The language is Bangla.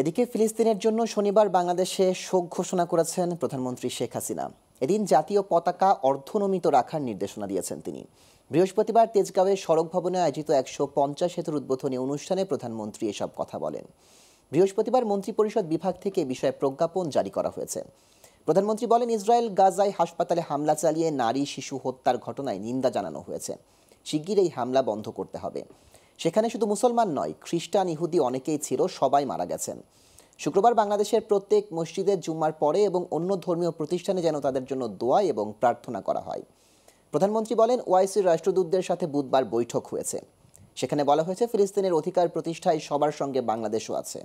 এদিকে ফিলিস্তিনের জন্য শনিবার বাংলাদেশে শোক ঘোষণা করেছেন প্রধানমন্ত্রী শেখ হাসিনা এদিন জাতীয় পতাকা অর্ধনমিত রাখার নির্দেশনা দিয়েছেন তিনি বৃহস্পতিবার তেজগাঁওয়ে সড়ক ভবনে আয়োজিত একশো পঞ্চাশ হেতুর উদ্বোধনী অনুষ্ঠানে প্রধানমন্ত্রী এসব কথা বলেন বৃহস্পতিবার মন্ত্রিপরিষদ বিভাগ থেকে বিষয়ে প্রজ্ঞাপন জারি করা হয়েছে প্রধানমন্ত্রী বলেন ইসরায়েল গাজায় হাসপাতালে হামলা চালিয়ে নারী শিশু হত্যার ঘটনায় নিন্দা জানানো হয়েছে শিগগির এই হামলা বন্ধ করতে হবে সেখানে শুধু মুসলমান নয় খ্রিস্টান ইহুদি অনেকেই ছিল সবাই মারা গেছেন শুক্রবার বাংলাদেশের প্রত্যেক মসজিদের জুম্মার পরে এবং অন্য ধর্মীয় প্রতিষ্ঠানে যেন তাদের জন্য দোয়া এবং প্রার্থনা করা হয় প্রধানমন্ত্রী বলেন ওআইসির রাষ্ট্রদূতদের সাথে বুধবার বৈঠক হয়েছে সেখানে বলা হয়েছে ফিলিস্তিনের অধিকার প্রতিষ্ঠায় সবার সঙ্গে বাংলাদেশও আছে